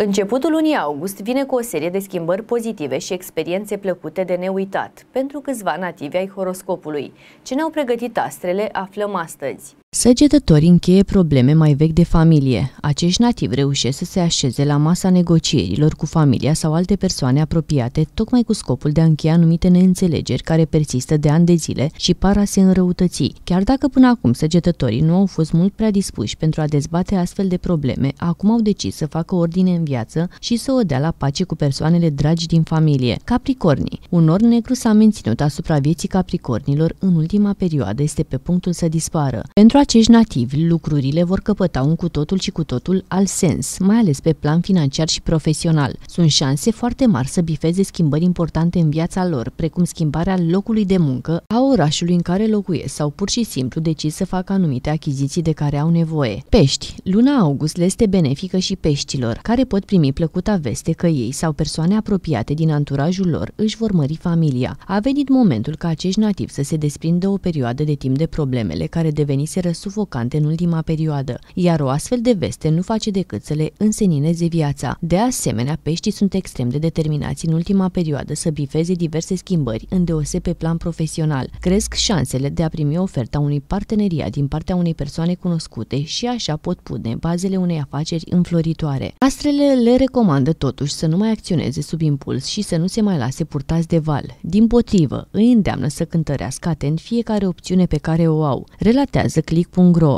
Începutul lunii august vine cu o serie de schimbări pozitive și experiențe plăcute de neuitat pentru câțiva nativi ai horoscopului. Ce ne-au pregătit astrele aflăm astăzi. Săgetătorii încheie probleme mai vechi de familie. Acești nativi reușesc să se așeze la masa negocierilor cu familia sau alte persoane apropiate, tocmai cu scopul de a încheia anumite neînțelegeri care persistă de ani de zile și par a se înrăutăți. Chiar dacă până acum săgetătorii nu au fost mult prea dispuși pentru a dezbate astfel de probleme, acum au decis să facă ordine în viață și să o dea la pace cu persoanele dragi din familie. Capricornii. Un or negru s-a menținut asupra vieții capricornilor în ultima perioadă, este pe punctul să dispară. Pentru acești nativi, lucrurile vor căpăta un cu totul și cu totul alt sens, mai ales pe plan financiar și profesional. Sunt șanse foarte mari să bifeze schimbări importante în viața lor, precum schimbarea locului de muncă, a orașului în care locuiesc sau pur și simplu decizi să facă anumite achiziții de care au nevoie. Pești. Luna august le este benefică și peștilor, care pot primi plăcuta veste că ei sau persoane apropiate din anturajul lor își vor mări familia. A venit momentul ca acești nativi să se desprindă o perioadă de timp de problemele care deveniseră sufocante în ultima perioadă, iar o astfel de veste nu face decât să le însenineze viața. De asemenea, peștii sunt extrem de determinați în ultima perioadă să bifeze diverse schimbări, în îndeose pe plan profesional. Cresc șansele de a primi oferta unui parteneriat din partea unei persoane cunoscute și așa pot pune bazele unei afaceri înfloritoare. Astrele Autoritățile le recomandă totuși să nu mai acționeze sub impuls și să nu se mai lase purtați de val. Din potrivă, îi îndeamnă să cântărească atent fiecare opțiune pe care o au, relatează click.ro.